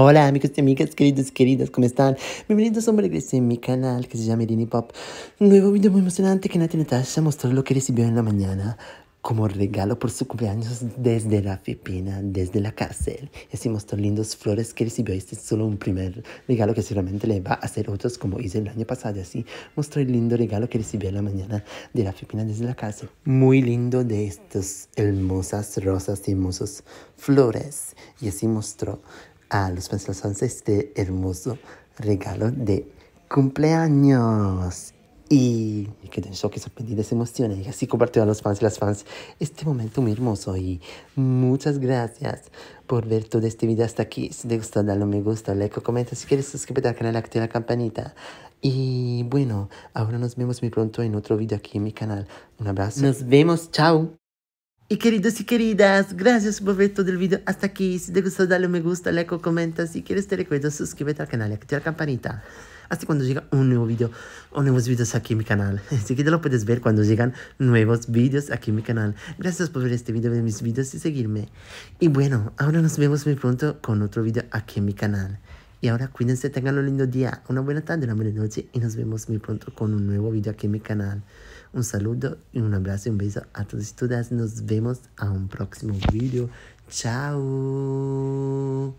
Hola amigos y amigas, queridos y queridas, ¿cómo están? Bienvenidos a un regreso en mi canal que se llama Dini Pop. Nuevo video muy emocionante que Nati Natasha mostró lo que recibió en la mañana como regalo por su cumpleaños desde la Fipina desde la cárcel. Y así mostró lindos flores que recibió. Este es solo un primer regalo que seguramente le va a hacer otros como hice el año pasado. Así mostró el lindo regalo que recibió en la mañana de la Fipina desde la cárcel. Muy lindo de estas hermosas rosas y hermosas flores. Y así mostró a los fans este hermoso regalo de cumpleaños. Y me quedé en shock y sorprendida de emociones. Y así compartió a los fans y las fans este momento muy hermoso. Y muchas gracias por ver todo este video hasta aquí. Si te gustó, dale un me gusta, like o comenta. Si quieres, suscríbete al canal, activa la campanita. Y bueno, ahora nos vemos muy pronto en otro video aquí en mi canal. Un abrazo. Nos vemos, chao. Y queridos y queridas, gracias por ver todo el video hasta aquí. Si te gustó, dale un me gusta, like o comenta. Si quieres, te recuerdo, suscríbete al canal y activa la campanita. Hasta cuando llega un nuevo video o nuevos videos aquí en mi canal. Así que te lo puedes ver cuando llegan nuevos videos aquí en mi canal. Gracias por ver este video ver mis videos y seguirme. Y bueno, ahora nos vemos muy pronto con otro video aquí en mi canal. Y ahora cuídense, tengan un lindo día, una buena tarde, una buena noche y nos vemos muy pronto con un nuevo video aquí en mi canal. Un saludo y un abrazo y un beso a todos y todas. Nos vemos a un próximo video. Chao.